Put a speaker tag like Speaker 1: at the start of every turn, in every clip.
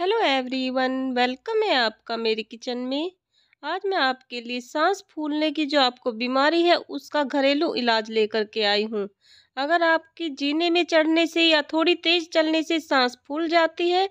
Speaker 1: hello everyone welcome है आपका मेरी किचन में आज मैं आपके लिए सांस फूलने की जो आपको बीमारी है उसका घरेलू इलाज लेकर के आई हूँ अगर आपके जीने में चढ़ने से या थोड़ी तेज़ चलने से सांस फूल जाती है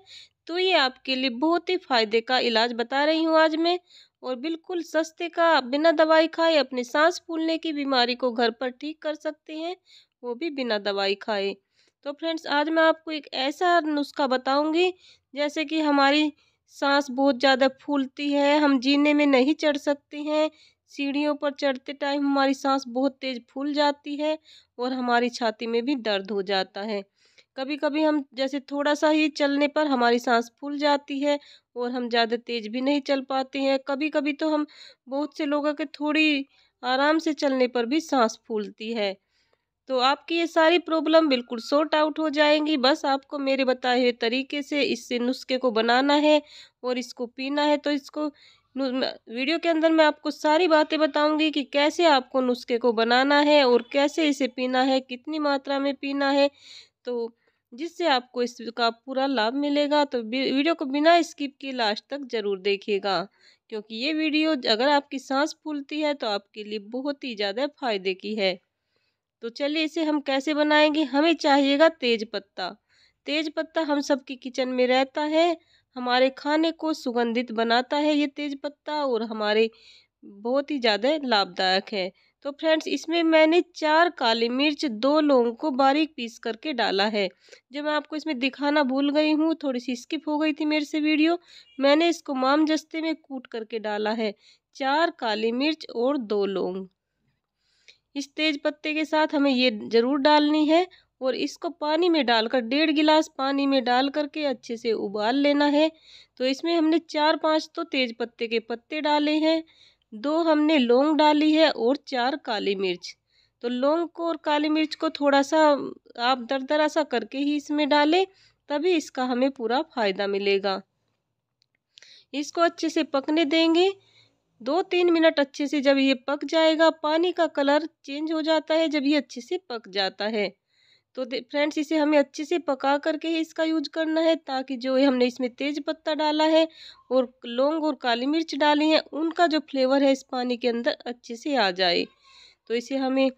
Speaker 1: तो ये आपके लिए बहुत ही फ़ायदे का इलाज बता रही हूँ आज मैं और बिल्कुल सस्ते का आप बिना दवाई खाए अपने सांस फूलने की बीमारी को घर पर ठीक कर सकते हैं वो भी बिना दवाई खाए तो फ्रेंड्स आज मैं आपको एक ऐसा नुस्खा बताऊंगी जैसे कि हमारी सांस बहुत ज़्यादा फूलती है हम जीने में नहीं चढ़ सकते हैं सीढ़ियों पर चढ़ते टाइम हमारी सांस बहुत तेज़ फूल जाती है और हमारी छाती में भी दर्द हो जाता है कभी कभी हम जैसे थोड़ा सा ही चलने पर हमारी सांस फूल जाती है और हम ज़्यादा तेज़ भी नहीं चल पाते हैं कभी कभी तो हम बहुत से लोगों के थोड़ी आराम से चलने पर भी सांस फूलती है तो आपकी ये सारी प्रॉब्लम बिल्कुल सॉर्ट आउट हो जाएंगी बस आपको मेरे बताए हुए तरीके से इससे नुस्खे को बनाना है और इसको पीना है तो इसको वीडियो के अंदर मैं आपको सारी बातें बताऊंगी कि कैसे आपको नुस्खे को बनाना है और कैसे इसे पीना है कितनी मात्रा में पीना है तो जिससे आपको इसका पूरा लाभ मिलेगा तो वीडियो को बिना स्किप किए लास्ट तक ज़रूर देखिएगा क्योंकि ये वीडियो अगर आपकी सांस फूलती है तो आपके लिए बहुत ही ज़्यादा फ़ायदे की है तो चलिए इसे हम कैसे बनाएंगे हमें चाहिएगा तेज पत्ता तेज पत्ता हम के किचन में रहता है हमारे खाने को सुगंधित बनाता है ये तेज पत्ता और हमारे बहुत ही ज़्यादा लाभदायक है तो फ्रेंड्स इसमें मैंने चार काली मिर्च दो लौंग को बारीक पीस करके डाला है जो मैं आपको इसमें दिखाना भूल गई हूँ थोड़ी सी स्किप हो गई थी मेरे से वीडियो मैंने इसको माम जस्ते में कूट करके डाला है चार काली मिर्च और दो लौंग इस तेज पत्ते के साथ हमें ये ज़रूर डालनी है और इसको पानी में डालकर डेढ़ गिलास पानी में डाल करके अच्छे से उबाल लेना है तो इसमें हमने चार पांच तो तेज पत्ते के पत्ते डाले हैं दो हमने लौंग डाली है और चार काली मिर्च तो लौंग को और काली मिर्च को थोड़ा सा आप दरदरा सा करके ही इसमें डालें तभी इसका हमें पूरा फ़ायदा मिलेगा इसको अच्छे से पकने देंगे दो तीन मिनट अच्छे से जब ये पक जाएगा पानी का कलर चेंज हो जाता है जब ये अच्छे से पक जाता है तो फ्रेंड्स इसे हमें अच्छे से पका करके ही इसका यूज करना है ताकि जो हमने इसमें तेज पत्ता डाला है और लौंग और काली मिर्च डाली है उनका जो फ्लेवर है इस पानी के अंदर अच्छे से आ जाए तो इसे हमें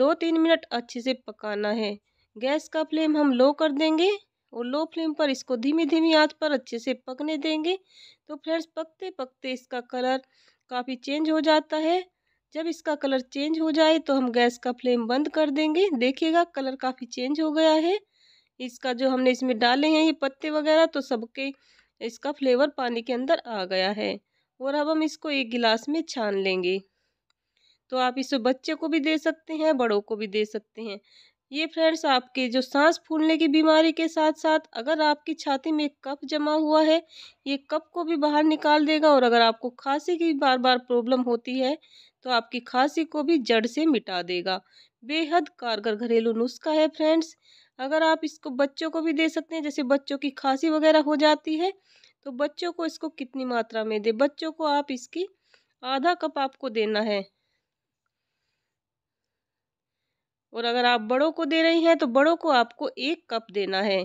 Speaker 1: दो तीन मिनट अच्छे से पकाना है गैस का फ्लेम हम लो कर देंगे और लो फ्लेम पर इसको धीमी धीमी आंच पर अच्छे से पकने देंगे तो फ्रेंड्स पकते पकते इसका कलर काफ़ी चेंज हो जाता है जब इसका कलर चेंज हो जाए तो हम गैस का फ्लेम बंद कर देंगे देखिएगा कलर काफ़ी चेंज हो गया है इसका जो हमने इसमें डाले हैं ये पत्ते वगैरह तो सबके इसका फ्लेवर पानी के अंदर आ गया है और अब हम इसको एक गिलास में छान लेंगे तो आप इसे बच्चे को भी दे सकते हैं बड़ों को भी दे सकते हैं ये फ्रेंड्स आपके जो सांस फूलने की बीमारी के साथ साथ अगर आपकी छाती में कफ जमा हुआ है ये कफ को भी बाहर निकाल देगा और अगर आपको खांसी की बार बार प्रॉब्लम होती है तो आपकी खांसी को भी जड़ से मिटा देगा बेहद कारगर घरेलू नुस्खा है फ्रेंड्स अगर आप इसको बच्चों को भी दे सकते हैं जैसे बच्चों की खांसी वगैरह हो जाती है तो बच्चों को इसको कितनी मात्रा में दे बच्चों को आप इसकी आधा कप आपको देना है और अगर आप बड़ों को दे रही हैं तो बड़ों को आपको एक कप देना है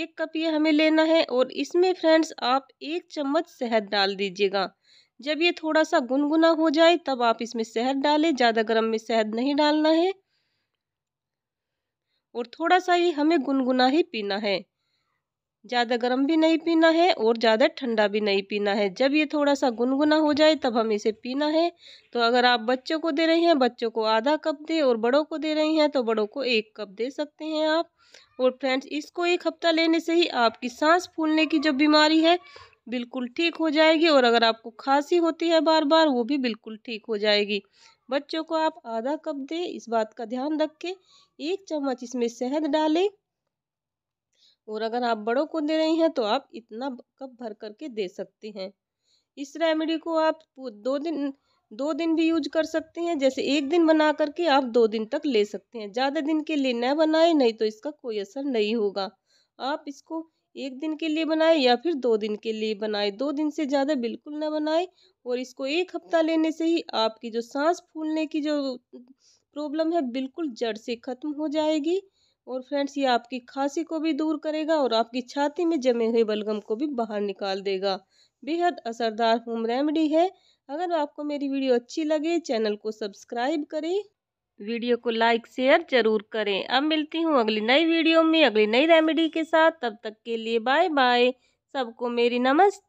Speaker 1: एक कप ये हमें लेना है और इसमें फ्रेंड्स आप एक चम्मच शहद डाल दीजिएगा जब ये थोड़ा सा गुनगुना हो जाए तब आप इसमें शहद डालें ज़्यादा गर्म में शहद नहीं डालना है और थोड़ा सा ये हमें गुनगुना ही पीना है ज़्यादा गर्म भी नहीं पीना है और ज़्यादा ठंडा भी नहीं पीना है जब ये थोड़ा सा गुनगुना हो जाए तब हम इसे पीना है तो अगर आप बच्चों को दे रहे हैं बच्चों को आधा कप दे और बड़ों को दे रहे हैं तो बड़ों को एक कप दे सकते हैं आप और फ्रेंड्स इसको एक हफ्ता लेने से ही आपकी सांस फूलने की जो बीमारी है बिल्कुल ठीक हो जाएगी और अगर आपको खांसी होती है बार बार वो भी बिल्कुल ठीक हो जाएगी बच्चों को आप आधा कप दें इस बात का ध्यान रखें एक चम्मच इसमें शहद डालें और अगर आप बड़ों को दे रही हैं तो आप इतना कप भर करके दे सकते हैं इस रेमेडी को आप दो दिन दो दिन भी यूज कर सकते हैं जैसे एक दिन बना करके आप दो दिन तक ले सकते हैं ज़्यादा दिन के लिए न बनाए नहीं तो इसका कोई असर नहीं होगा आप इसको एक दिन के लिए बनाए या फिर दो दिन के लिए बनाए दो दिन से ज़्यादा बिल्कुल न बनाए और इसको एक हफ्ता लेने से ही आपकी जो सांस फूलने की जो प्रॉब्लम है बिल्कुल जड़ से ख़त्म हो जाएगी और फ्रेंड्स ये आपकी खांसी को भी दूर करेगा और आपकी छाती में जमे हुए बलगम को भी बाहर निकाल देगा बेहद असरदार होम रेमेडी है अगर आपको मेरी वीडियो अच्छी लगे चैनल को सब्सक्राइब करें वीडियो को लाइक शेयर जरूर करें अब मिलती हूँ अगली नई वीडियो में अगली नई रेमेडी के साथ तब तक के लिए बाय बाय सबको मेरी नमस्ते